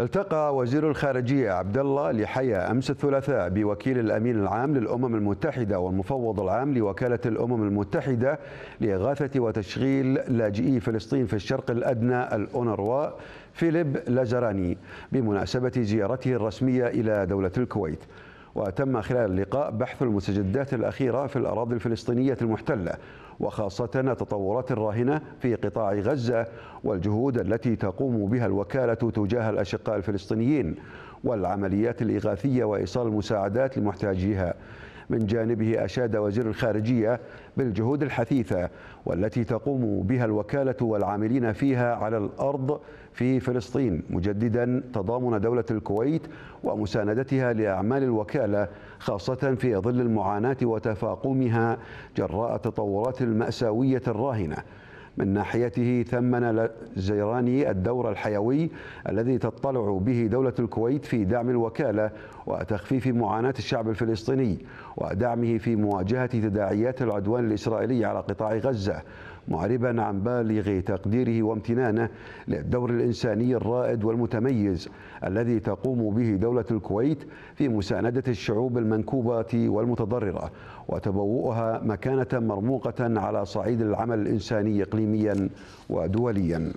التقى وزير الخارجية عبد الله لحيا أمس الثلاثاء بوكيل الأمين العام للأمم المتحدة والمفوض العام لوكالة الأمم المتحدة لإغاثة وتشغيل لاجئي فلسطين في الشرق الأدنى الأونروا فيليب لازراني بمناسبة زيارته الرسمية إلى دولة الكويت وتم خلال اللقاء بحث المستجدات الأخيرة في الأراضي الفلسطينية المحتلة وخاصة التطورات الراهنة في قطاع غزة والجهود التي تقوم بها الوكالة تجاه الأشقاء الفلسطينيين والعمليات الإغاثية وإيصال المساعدات لمحتاجيها من جانبه أشاد وزير الخارجية بالجهود الحثيثة والتي تقوم بها الوكالة والعاملين فيها على الأرض في فلسطين مجددا تضامن دولة الكويت ومساندتها لأعمال الوكالة خاصة في ظل المعاناة وتفاقمها جراء التطورات المأساوية الراهنة من ناحيته ثمن الجيراني الدور الحيوي الذي تطلع به دولة الكويت في دعم الوكالة وتخفيف معاناة الشعب الفلسطيني ودعمه في مواجهة تداعيات العدوان الإسرائيلي على قطاع غزة معربا عن بالغ تقديره وامتنانه للدور الإنساني الرائد والمتميز الذي تقوم به دولة الكويت في مساندة الشعوب المنكوبة والمتضررة وتبوؤها مكانة مرموقة على صعيد العمل الإنساني إقليميا ودوليا